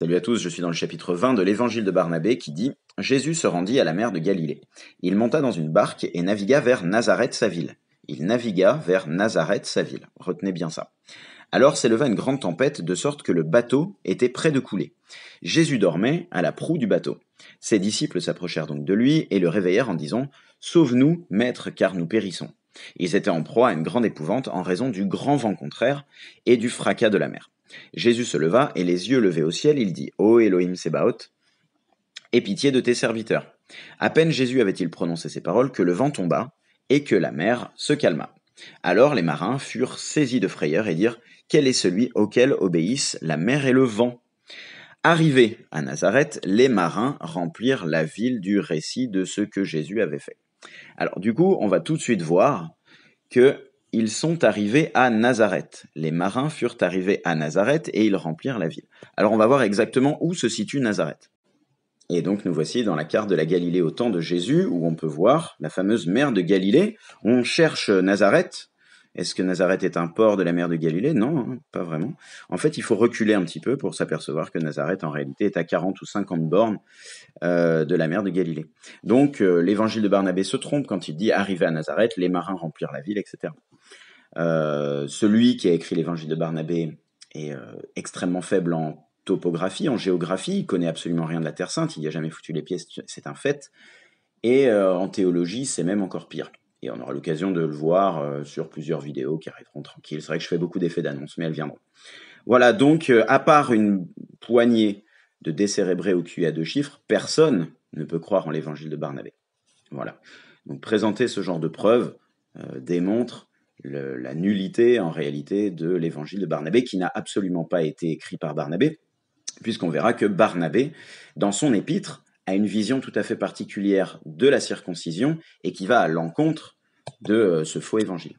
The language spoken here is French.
Salut à tous, je suis dans le chapitre 20 de l'évangile de Barnabé qui dit Jésus se rendit à la mer de Galilée. Il monta dans une barque et navigua vers Nazareth, sa ville. Il navigua vers Nazareth, sa ville. Retenez bien ça. Alors s'éleva une grande tempête, de sorte que le bateau était près de couler. Jésus dormait à la proue du bateau. Ses disciples s'approchèrent donc de lui et le réveillèrent en disant Sauve-nous, maître, car nous périssons. Ils étaient en proie à une grande épouvante en raison du grand vent contraire et du fracas de la mer. Jésus se leva et les yeux levés au ciel, il dit Ô Elohim Sebaot, aie pitié de tes serviteurs. À peine Jésus avait-il prononcé ces paroles que le vent tomba et que la mer se calma. Alors les marins furent saisis de frayeur et dirent Quel est celui auquel obéissent la mer et le vent Arrivés à Nazareth, les marins remplirent la ville du récit de ce que Jésus avait fait. Alors du coup, on va tout de suite voir que ils sont arrivés à Nazareth. Les marins furent arrivés à Nazareth et ils remplirent la ville. Alors on va voir exactement où se situe Nazareth. Et donc nous voici dans la carte de la Galilée au temps de Jésus, où on peut voir la fameuse mer de Galilée. On cherche Nazareth, est-ce que Nazareth est un port de la mer de Galilée Non, hein, pas vraiment. En fait, il faut reculer un petit peu pour s'apercevoir que Nazareth, en réalité, est à 40 ou 50 bornes euh, de la mer de Galilée. Donc, euh, l'évangile de Barnabé se trompe quand il dit arriver à Nazareth, les marins remplirent la ville, etc. Euh, celui qui a écrit l'évangile de Barnabé est extrêmement faible en topographie, en géographie, il connaît absolument rien de la Terre Sainte, il n'y a jamais foutu les pièces, c'est un fait. Et en théologie, c'est même encore pire. Et on aura l'occasion de le voir euh, sur plusieurs vidéos qui arriveront tranquilles. C'est vrai que je fais beaucoup d'effets d'annonce, mais elles viendront. Voilà, donc euh, à part une poignée de décérébrés au cul à deux chiffres, personne ne peut croire en l'évangile de Barnabé. Voilà. Donc présenter ce genre de preuves euh, démontre la nullité en réalité de l'évangile de Barnabé, qui n'a absolument pas été écrit par Barnabé, puisqu'on verra que Barnabé, dans son épître, a une vision tout à fait particulière de la circoncision et qui va à l'encontre de euh, ce faux évangile.